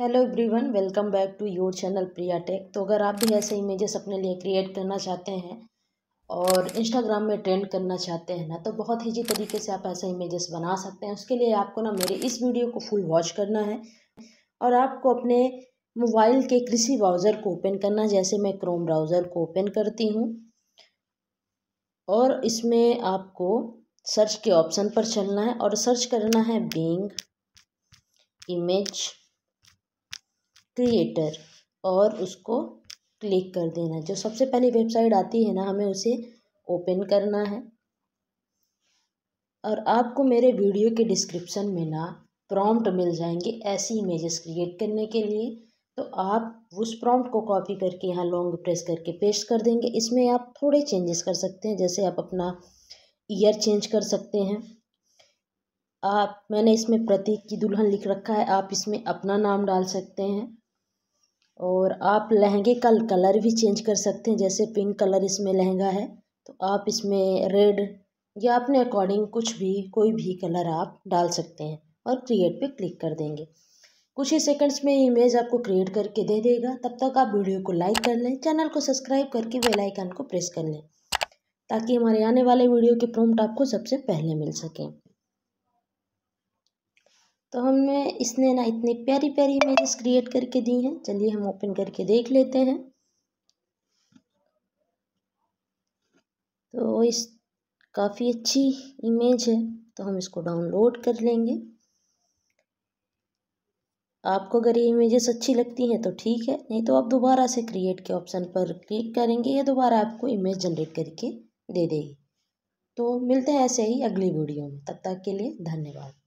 hello everyone welcome back to your channel Priya tech तो अगर आप भी ऐसे इमेजेस अपने लिए क्रिएट करना चाहते हैं और इंस्टाग्राम में ट्रेंड करना चाहते हैं ना तो बहुत जी तरीके से आप ऐसे इमेजेस बना सकते हैं उसके लिए आपको ना मेरे इस वीडियो को फुल वॉच करना है और आपको अपने मोबाइल के कृषि ब्राउज़र को ओपन करना जैसे मैं क्रोम ब्राउज़र को ओपन करती हूँ और इसमें आपको सर्च के ऑप्शन पर चलना है और सर्च करना है बींग इमेज क्रिएटर और उसको क्लिक कर देना जो सबसे पहली वेबसाइट आती है ना हमें उसे ओपन करना है और आपको मेरे वीडियो के डिस्क्रिप्शन में ना प्रॉम्प्ट मिल जाएंगे ऐसी इमेजेस क्रिएट करने के लिए तो आप उस प्रॉम्प्ट को कॉपी करके यहाँ लॉन्ग प्रेस करके पेस्ट कर देंगे इसमें आप थोड़े चेंजेस कर सकते हैं जैसे आप अपना ईयर चेंज कर सकते हैं आप मैंने इसमें प्रतीक की दुल्हन लिख रखा है आप इसमें अपना नाम डाल सकते हैं और आप लहंगे का कलर भी चेंज कर सकते हैं जैसे पिंक कलर इसमें लहंगा है तो आप इसमें रेड या अपने अकॉर्डिंग कुछ भी कोई भी कलर आप डाल सकते हैं और क्रिएट पे क्लिक कर देंगे कुछ ही सेकंड्स में इमेज आपको क्रिएट करके दे देगा तब तक आप वीडियो को लाइक कर लें चैनल को सब्सक्राइब करके बेल आइकन को प्रेस कर लें ताकि हमारे आने वाले वीडियो के प्रॉम्प्ट आपको सबसे पहले मिल सकें तो हमने इसने ना इतनी प्यारी प्यारी इमेजेस क्रिएट करके दी हैं चलिए हम ओपन करके देख लेते हैं तो इस काफ़ी अच्छी इमेज है तो हम इसको डाउनलोड कर लेंगे आपको अगर ये इमेजेस अच्छी लगती हैं तो ठीक है नहीं तो आप दोबारा से क्रिएट के ऑप्शन पर क्लिक करेंगे या दोबारा आपको इमेज जनरेट करके दे देगी तो मिलते हैं ऐसे ही अगली वीडियो में तब तक के लिए धन्यवाद